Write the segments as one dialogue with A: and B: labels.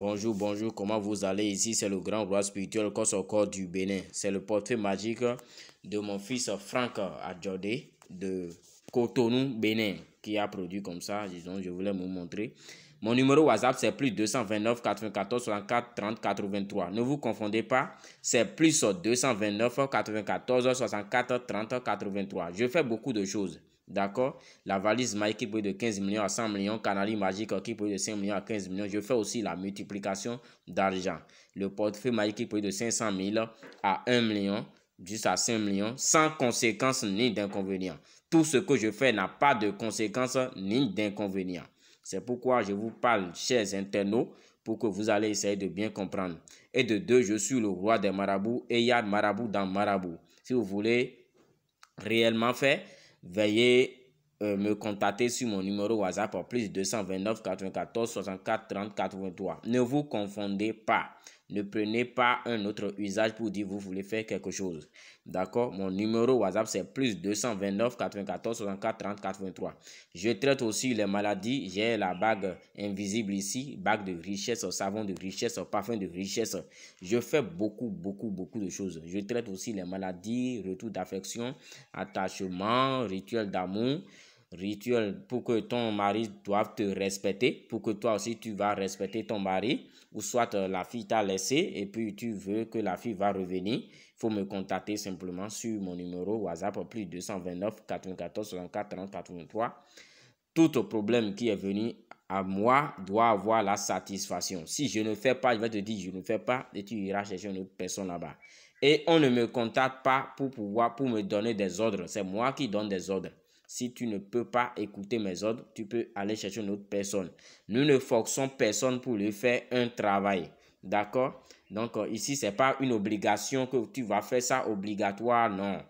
A: Bonjour, bonjour, comment vous allez Ici, c'est le grand roi spirituel Kosoko du Bénin. C'est le portrait magique de mon fils Franck adjordé de Cotonou, Bénin, qui a produit comme ça. Disons, je voulais vous montrer. Mon numéro WhatsApp, c'est plus 229 94 64 30 83. Ne vous confondez pas, c'est plus 229 94 64 30 83. Je fais beaucoup de choses. D'accord La valise Mike qui être de 15 millions à 100 millions. Canali Magique qui être de 5 millions à 15 millions. Je fais aussi la multiplication d'argent. Le portefeuille Mike qui être de 500 000 à 1 million, juste à 5 millions, sans conséquences ni d'inconvénients. Tout ce que je fais n'a pas de conséquences ni d'inconvénients. C'est pourquoi je vous parle, chers internautes, pour que vous allez essayer de bien comprendre. Et de deux, je suis le roi des marabouts et il y a marabout dans marabout. Si vous voulez réellement faire Veuillez euh, me contacter sur mon numéro WhatsApp pour plus 229 94 64 30 83. Ne vous confondez pas. Ne prenez pas un autre usage pour dire vous voulez faire quelque chose. D'accord Mon numéro WhatsApp, c'est plus 229 94 64 30 83. Je traite aussi les maladies. J'ai la bague invisible ici, bague de richesse, savon de richesse, parfum de richesse. Je fais beaucoup, beaucoup, beaucoup de choses. Je traite aussi les maladies, retour d'affection, attachement, rituel d'amour rituel pour que ton mari doive te respecter, pour que toi aussi tu vas respecter ton mari, ou soit euh, la fille t'a laissé et puis tu veux que la fille va revenir, il faut me contacter simplement sur mon numéro WhatsApp plus 229 94 64 30 83. Tout problème qui est venu à moi doit avoir la satisfaction. Si je ne fais pas, je vais te dire je ne fais pas et tu iras chercher une autre personne là-bas. Et on ne me contacte pas pour pouvoir, pour me donner des ordres. C'est moi qui donne des ordres. Si tu ne peux pas écouter mes ordres, tu peux aller chercher une autre personne. Nous ne forçons personne pour lui faire un travail. D'accord Donc euh, ici, ce n'est pas une obligation que tu vas faire ça obligatoire, non.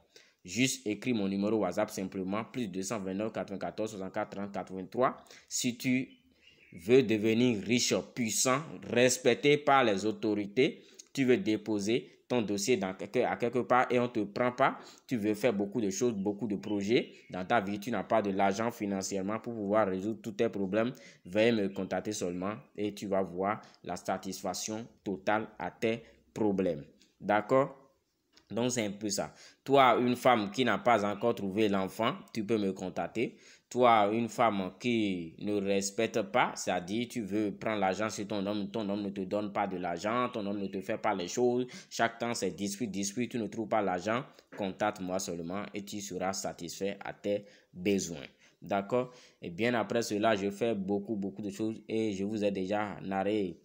A: Juste écris mon numéro WhatsApp simplement, plus 229 94 64 30 83. Si tu veux devenir riche, puissant, respecté par les autorités, tu veux déposer ton dossier dans à quelque part et on ne te prend pas. Tu veux faire beaucoup de choses, beaucoup de projets. Dans ta vie, tu n'as pas de l'argent financièrement pour pouvoir résoudre tous tes problèmes. Veuillez me contacter seulement et tu vas voir la satisfaction totale à tes problèmes. D'accord donc, c'est un peu ça. Toi, une femme qui n'a pas encore trouvé l'enfant, tu peux me contacter. Toi, une femme qui ne respecte pas, c'est-à-dire tu veux prendre l'argent sur ton homme, ton homme ne te donne pas de l'argent, ton homme ne te fait pas les choses, chaque temps c'est dispute, dispute, tu ne trouves pas l'argent, contacte-moi seulement et tu seras satisfait à tes besoins. D'accord Et bien après cela, je fais beaucoup, beaucoup de choses et je vous ai déjà narré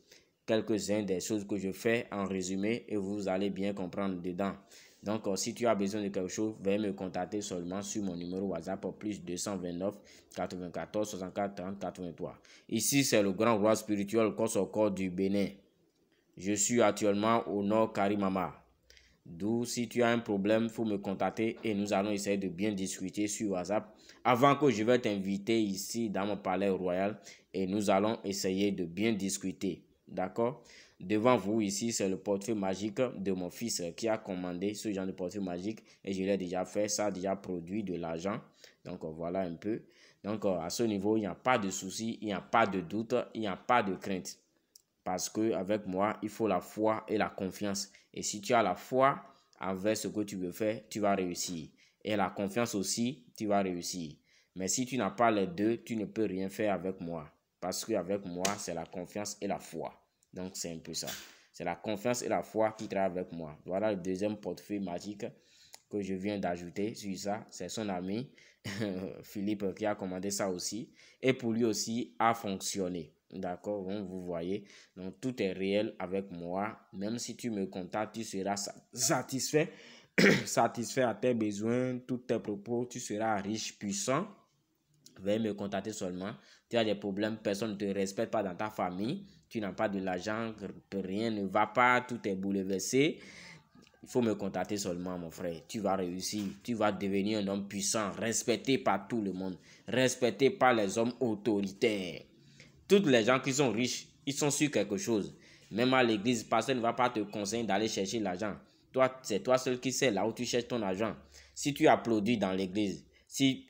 A: quelques-uns des choses que je fais en résumé et vous allez bien comprendre dedans. Donc, euh, si tu as besoin de quelque chose, viens me contacter seulement sur mon numéro WhatsApp plus 229 94 64 30 83. Ici, c'est le grand roi spirituel au Corps du Bénin. Je suis actuellement au nord Karimama. D'où, si tu as un problème, il faut me contacter et nous allons essayer de bien discuter sur WhatsApp. Avant que je vais t'inviter ici dans mon palais royal et nous allons essayer de bien discuter. D'accord Devant vous, ici, c'est le portrait magique de mon fils qui a commandé ce genre de portrait magique et je l'ai déjà fait. Ça a déjà produit de l'argent. Donc, euh, voilà un peu. Donc, euh, à ce niveau, il n'y a pas de souci, il n'y a pas de doute, il n'y a pas de crainte. Parce que avec moi, il faut la foi et la confiance. Et si tu as la foi envers ce que tu veux faire, tu vas réussir. Et la confiance aussi, tu vas réussir. Mais si tu n'as pas les deux, tu ne peux rien faire avec moi. Parce qu'avec moi, c'est la confiance et la foi. Donc, c'est un peu ça. C'est la confiance et la foi qui travaillent avec moi. Voilà le deuxième portefeuille magique que je viens d'ajouter sur ça. C'est son ami Philippe qui a commandé ça aussi. Et pour lui aussi, a fonctionné. D'accord vous voyez. Donc, tout est réel avec moi. Même si tu me contactes, tu seras satisfait. satisfait à tes besoins, tous tes propos. Tu seras riche, puissant. Veuillez me contacter seulement tu as des problèmes, personne ne te respecte pas dans ta famille, tu n'as pas de l'argent, rien ne va pas, tout est bouleversé. Il faut me contacter seulement, mon frère. Tu vas réussir. Tu vas devenir un homme puissant, respecté par tout le monde, respecté par les hommes autoritaires. Toutes les gens qui sont riches, ils sont sur quelque chose. Même à l'église, personne ne va pas te conseiller d'aller chercher l'argent. Toi, c'est toi seul qui sais là où tu cherches ton argent. Si tu applaudis dans l'église, si